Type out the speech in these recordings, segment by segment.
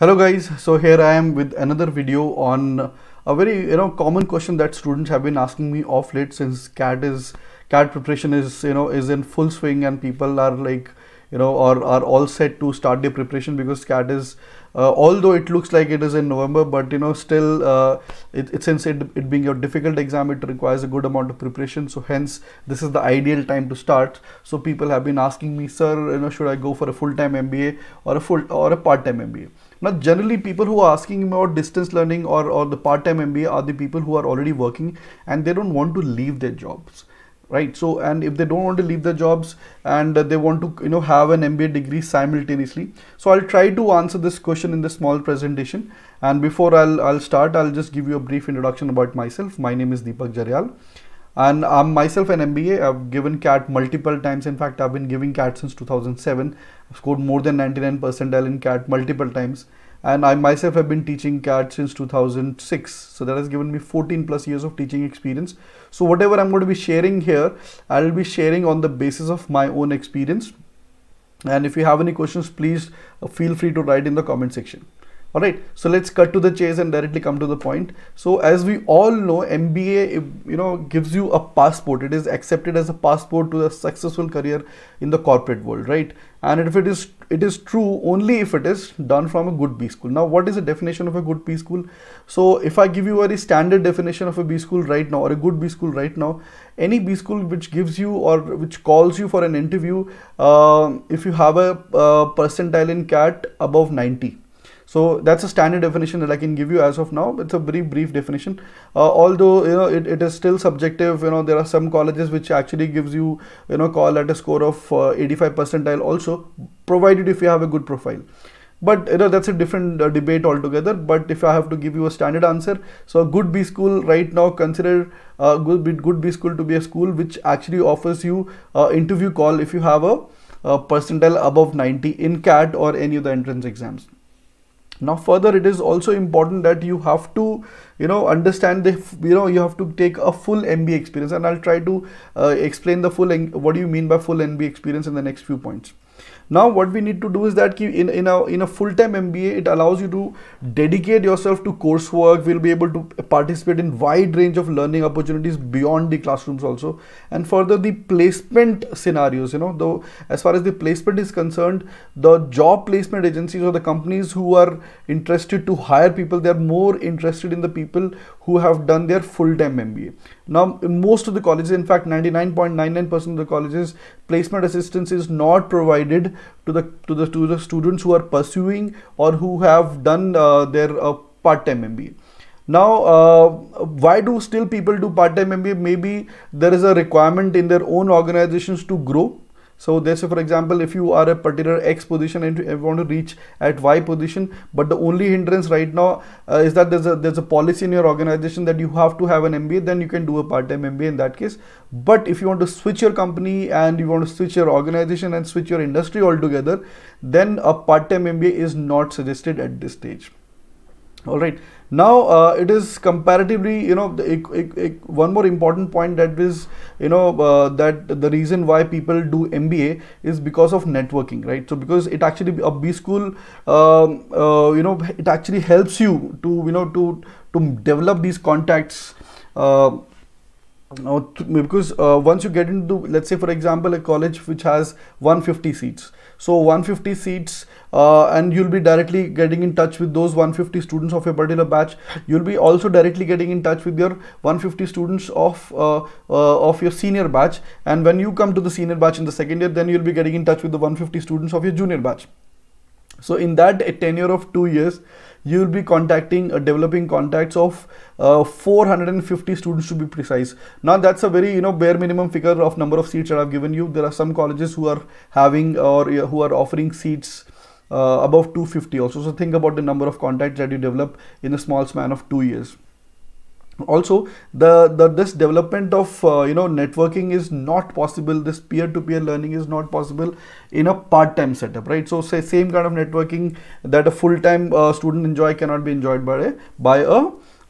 hello guys so here i am with another video on a very you know common question that students have been asking me off late since cat is cat preparation is you know is in full swing and people are like you know or are all set to start the preparation because CAT is uh, although it looks like it is in November but you know still uh, it, it, since it, it being a difficult exam it requires a good amount of preparation so hence this is the ideal time to start so people have been asking me sir you know should I go for a full-time MBA or a full or a part-time MBA now, generally, people who are asking about distance learning or, or the part time MBA are the people who are already working and they don't want to leave their jobs right so and if they don't want to leave their jobs and they want to you know have an mba degree simultaneously so i'll try to answer this question in this small presentation and before i'll i'll start i'll just give you a brief introduction about myself my name is deepak jaryal and i'm myself an mba i've given cat multiple times in fact i've been giving cat since 2007 i've scored more than 99 percentile in cat multiple times and I myself have been teaching CAD since 2006 so that has given me 14 plus years of teaching experience so whatever I'm going to be sharing here I'll be sharing on the basis of my own experience and if you have any questions please uh, feel free to write in the comment section all right so let's cut to the chase and directly come to the point so as we all know mba you know gives you a passport it is accepted as a passport to a successful career in the corporate world right and if it is it is true only if it is done from a good b school now what is the definition of a good b school so if i give you a standard definition of a b school right now or a good b school right now any b school which gives you or which calls you for an interview uh, if you have a uh, percentile in cat above 90 so that's a standard definition that I can give you as of now. It's a brief, brief definition. Uh, although you know it, it is still subjective. You know there are some colleges which actually gives you you know call at a score of uh, 85 percentile also, provided if you have a good profile but you know that's a different uh, debate altogether but if i have to give you a standard answer so a good b school right now consider uh, good, b, good b school to be a school which actually offers you uh, interview call if you have a, a uh, percentile above 90 in cat or any of the entrance exams now further it is also important that you have to you know understand the you know you have to take a full mba experience and i'll try to uh, explain the full what do you mean by full mba experience in the next few points now what we need to do is that in, in a, in a full-time MBA, it allows you to dedicate yourself to coursework. We'll be able to participate in wide range of learning opportunities beyond the classrooms also. And further the placement scenarios, you know, though as far as the placement is concerned, the job placement agencies or the companies who are interested to hire people, they're more interested in the people who have done their full-time MBA. Now, most of the colleges, in fact, 99.99% of the colleges, placement assistance is not provided to the to the to the students who are pursuing or who have done uh, their uh, part-time MBA. Now, uh, why do still people do part-time MBA? Maybe there is a requirement in their own organizations to grow so say for example if you are a particular x position and you want to reach at y position but the only hindrance right now uh, is that there's a there's a policy in your organization that you have to have an mba then you can do a part-time mba in that case but if you want to switch your company and you want to switch your organization and switch your industry altogether then a part-time mba is not suggested at this stage all right now uh, it is comparatively, you know, it, it, it, one more important point that is, you know, uh, that the reason why people do MBA is because of networking, right? So because it actually a B school, um, uh, you know, it actually helps you to, you know, to to develop these contacts. Uh, now because uh, once you get into let's say for example a college which has 150 seats so 150 seats uh, and you'll be directly getting in touch with those 150 students of a particular batch you'll be also directly getting in touch with your 150 students of uh, uh, of your senior batch and when you come to the senior batch in the second year then you'll be getting in touch with the 150 students of your junior batch so in that tenure of two years, you will be contacting uh, developing contacts of uh, 450 students to be precise now that's a very you know bare minimum figure of number of seats that i've given you there are some colleges who are having or uh, who are offering seats uh, above 250 also so think about the number of contacts that you develop in a small span of two years also the, the this development of uh, you know networking is not possible this peer-to-peer -peer learning is not possible in a part-time setup right so say same kind of networking that a full-time uh, student enjoy cannot be enjoyed by a by a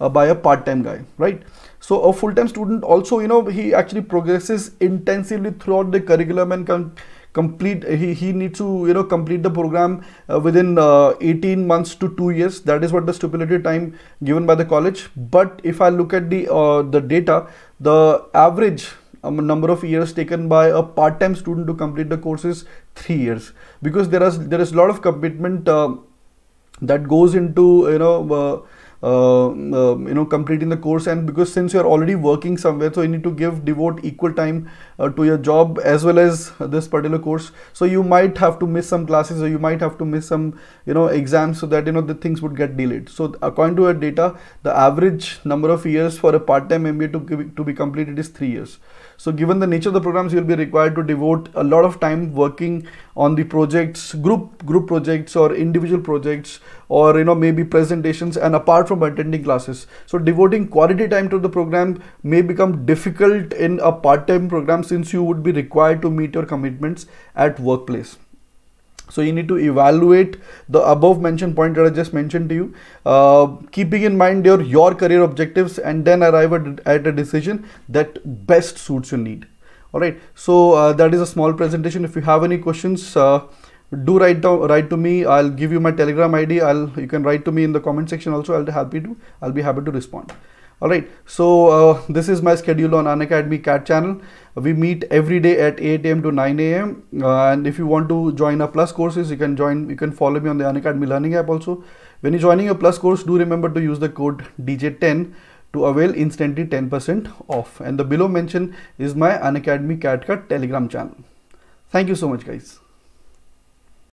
uh, by a part-time guy right so a full-time student also you know he actually progresses intensively throughout the curriculum and can complete he, he needs to you know complete the program uh, within uh, 18 months to 2 years that is what the stipulated time given by the college but if i look at the uh, the data the average um, number of years taken by a part-time student to complete the course is three years because there is there is a lot of commitment uh, that goes into you know uh, uh, uh, you know completing the course and because since you're already working somewhere so you need to give devote equal time uh, to your job as well as this particular course so you might have to miss some classes or you might have to miss some you know exams so that you know the things would get delayed so according to our data the average number of years for a part-time MBA to, to be completed is three years so given the nature of the programs, you'll be required to devote a lot of time working on the projects, group group projects or individual projects or you know maybe presentations and apart from attending classes. So devoting quality time to the program may become difficult in a part-time program since you would be required to meet your commitments at workplace. So you need to evaluate the above mentioned point that I just mentioned to you, uh, keeping in mind your, your career objectives and then arrive at, a decision that best suits your need. All right. So uh, that is a small presentation. If you have any questions, uh, do write down, write to me. I'll give you my telegram ID. I'll, you can write to me in the comment section also. I'll be happy to, I'll be happy to respond all right so uh, this is my schedule on unacademy cat channel we meet every day at 8 a.m to 9 a.m uh, and if you want to join our plus courses you can join you can follow me on the unacademy learning app also when you're joining a plus course do remember to use the code dj10 to avail instantly 10% off and the below mention is my unacademy Cat telegram channel thank you so much guys